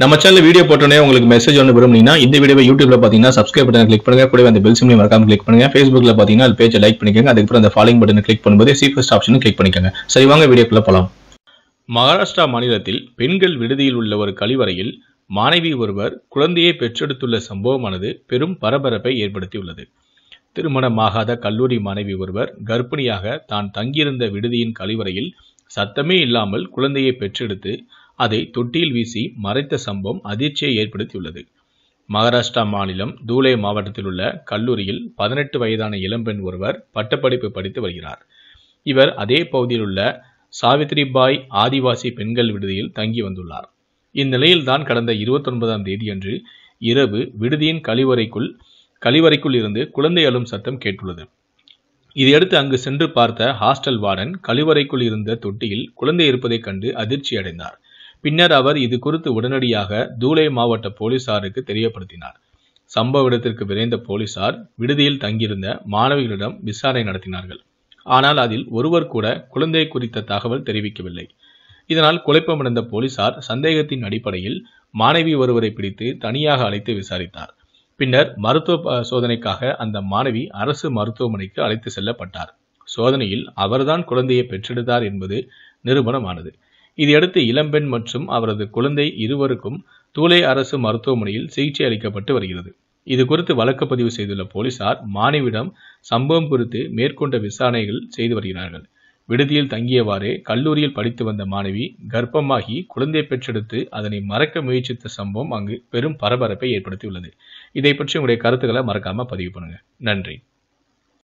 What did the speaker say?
நம்ம channel video போட்டோன்னே உங்களுக்கு மெசேஜ் ஒன்று விரும்புனீங்கன்னா இந்த வீடியோ யூடியூப்ல பார்த்தீங்கன்னா சப்ஸ்கிரைப் பட்டன் கிளிக் பண்ணுங்க கூட அந்த பெல் சிம்லையும் மறக்காம கிளிக் பண்ணுங்க ஃபேஸ்புக்ல பார்த்தீங்கன்னா அது பேஜை லைக் பண்ணிக்கோங்க அதுக்கப்புறம் அந்த ஃபாலோ பட்டன் கிளிக் பண்ணும்போது சி ஃபர்ஸ்ட் ஆப்ஷனும் கிளிக் பண்ணிக்கோங்க சரி வாங்க வீடியோக்குள்ள போகலாம் மகாராஷ்டிரா மாநிலத்தில் பெண்கள் விடுதியில் உள்ள ஒரு கழிவறையில் மாணவி ஒருவர் குழந்தையை பெற்றெடுத்துள்ள சம்பவமானது பெரும் பரபரப்பை ஏற்படுத்தியுள்ளது திருமணமாகாத கல்லூரி மாணவி ஒருவர் கர்ப்பிணியாக தான் தங்கியிருந்த விடுதியின் கழிவறையில் சத்தமே இல்லாமல் குழந்தையை பெற்றெடுத்து அதை தொட்டியில் வீசி மறைத்த சம்பவம் அதிர்ச்சியை ஏற்படுத்தியுள்ளது மகாராஷ்டிரா மாநிலம் தூலே மாவட்டத்தில் உள்ள கல்லூரியில் பதினெட்டு வயதான இளம்பெண் ஒருவர் பட்டப்படிப்பு படித்து வருகிறார் இவர் அதே பகுதியில் உள்ள சாவித்ரிபாய் ஆதிவாசி பெண்கள் விடுதியில் தங்கி வந்துள்ளார் இந்நிலையில்தான் கடந்த இருபத்தொன்பதாம் தேதியன்று இரவு விடுதியின் கழிவறைக்குள் கழிவறைக்குள் இருந்து குழந்தை அழும் சத்தம் கேட்டுள்ளது இதையடுத்து அங்கு சென்று பார்த்த ஹாஸ்டல் வார்டன் கழிவறைக்குள் இருந்த தொட்டியில் குழந்தை இருப்பதைக் கண்டு அதிர்ச்சி அடைந்தார் பின்னர் அவர் இது குறித்து உடனடியாக தூலே மாவட்ட போலீசாருக்கு தெரியப்படுத்தினார் சம்பவ இடத்திற்கு விரைந்த போலீசார் விடுதியில் தங்கியிருந்த மாணவிகளிடம் விசாரணை நடத்தினார்கள் ஆனால் அதில் ஒருவர் கூட குழந்தை குறித்த தகவல் தெரிவிக்கவில்லை இதனால் குழப்பமடைந்த போலீசார் சந்தேகத்தின் அடிப்படையில் மாணவி ஒருவரை பிடித்து தனியாக அழைத்து விசாரித்தார் பின்னர் மருத்துவ சோதனைக்காக அந்த மாணவி அரசு மருத்துவமனைக்கு அழைத்து செல்லப்பட்டார் சோதனையில் அவர்தான் குழந்தையை பெற்றெடுத்தார் என்பது நிரூபணமானது இதையடுத்து இளம்பெண் மற்றும் அவரது குழந்தை இருவருக்கும் தூளை அரசு மருத்துவமனையில் சிகிச்சை அளிக்கப்பட்டு வருகிறது இது குறித்து வழக்கு பதிவு செய்துள்ள போலீசார் மாணவியிடம் சம்பவம் குறித்து மேற்கொண்ட விசாரணைகள் செய்து வருகிறார்கள் விடுதியில் தங்கியவாறே கல்லூரியில் படித்து வந்த மாணவி கர்ப்பமாகி குழந்தை பெற்றெடுத்து அதனை மறக்க முயற்சித்த சம்பவம் அங்கு பெரும் பரபரப்பை ஏற்படுத்தியுள்ளது இதை பற்றி உங்களுடைய கருத்துக்களை மறக்காம பதிவு பண்ணுங்க நன்றி